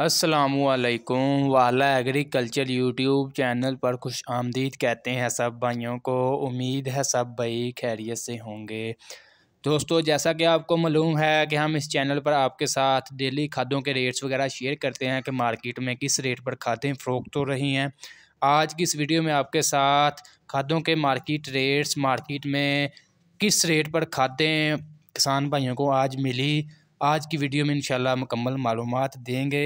असलकुम वाला agriculture YouTube channel पर खुश आमदीद कहते हैं सब भाइयों को उम्मीद है सब भाई खैरियत से होंगे दोस्तों जैसा कि आपको मालूम है कि हम इस चैनल पर आपके साथ डेली खादों के रेट्स वगैरह शेयर करते हैं कि मार्केट में किस रेट पर खादें फ़रोख्त हो रही हैं आज की इस वीडियो में आपके साथ खादों के मार्केट रेट्स मार्केट में किस रेट पर खादें किसान भाइयों को आज मिली आज की वीडियो में इंशाल्लाह मुकम्मल मालूम देंगे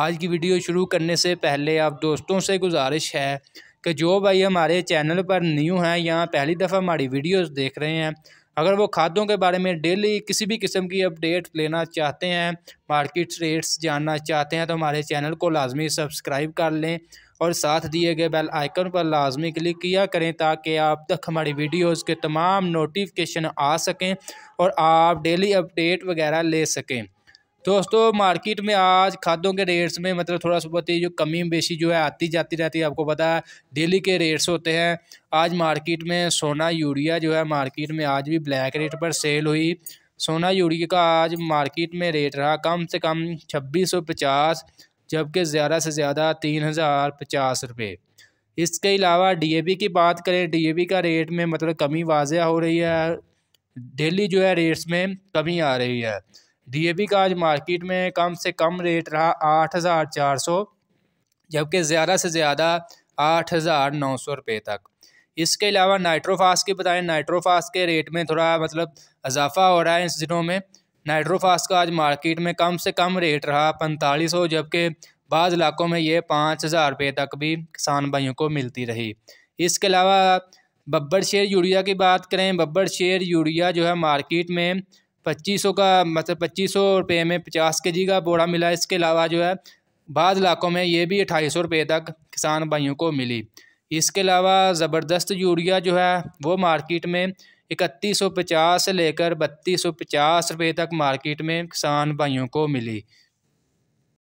आज की वीडियो शुरू करने से पहले आप दोस्तों से गुजारिश है कि जो भाई हमारे चैनल पर न्यू हैं या पहली दफ़ा हमारी वीडियोस देख रहे हैं अगर वो खादों के बारे में डेली किसी भी किस्म की अपडेट लेना चाहते हैं मार्केट रेट्स जानना चाहते हैं तो हमारे चैनल को लाजमी सब्सक्राइब कर लें और साथ दिए गए बेल आइकन पर लाजमी क्लिक किया करें ताकि आप तक हमारी वीडियोज़ के तमाम नोटिफिकेशन आ सकें और आप डेली अपडेट वगैरह ले सकें दोस्तों मार्केट में आज खादों के रेट्स में मतलब थोड़ा सा बहुत जो कमी बेशी जो है आती जाती रहती है आपको पता है डेली के रेट्स होते हैं आज मार्केट में सोना यूरिया जो है मार्केट में आज भी ब्लैक रेट पर सेल हुई सोना यूरिया का आज मार्केट में रेट रहा कम से कम छब्बीस सौ पचास जबकि ज़्यादा से ज़्यादा तीन हज़ार पचास रुपये इसके अलावा डीएबी की बात करें डीएबी का रेट में मतलब कमी वाज हो रही है डेली जो है रेट्स में कमी आ रही है डीएबी का आज मार्केट में कम से कम रेट रहा आठ हज़ार चार सौ जबकि ज़्यादा से ज़्यादा आठ हज़ार नौ सौ रुपये तक इसके अलावा नाइट्रोफास की बताएं नाइट्रोफास के रेट में थोड़ा मतलब इजाफा हो रहा है इस दिनों में नाइट्रोफास का आज मार्केट में कम से कम रेट रहा पैंतालीस सौ जबकि बाद इलाकों में ये पाँच हज़ार रुपये तक भी किसान भाइयों को मिलती रही इसके अलावा बब्बर शेर यूरिया की बात करें बब्बर शेर यूरिया जो है मार्केट में पच्चीस सौ का मतलब पच्चीस सौ रुपये में पचास के जी का बोरा मिला इसके अलावा जो है बाद इलाकों में ये भी अठाई सौ रुपये तक किसान भाइयों को मिली इसके अलावा ज़बरदस्त यूरिया जो है वो मार्केट में इकतीस सौ पचास से लेकर बत्तीस सौ पचास रुपये तक मार्केट में किसान भाइयों को मिली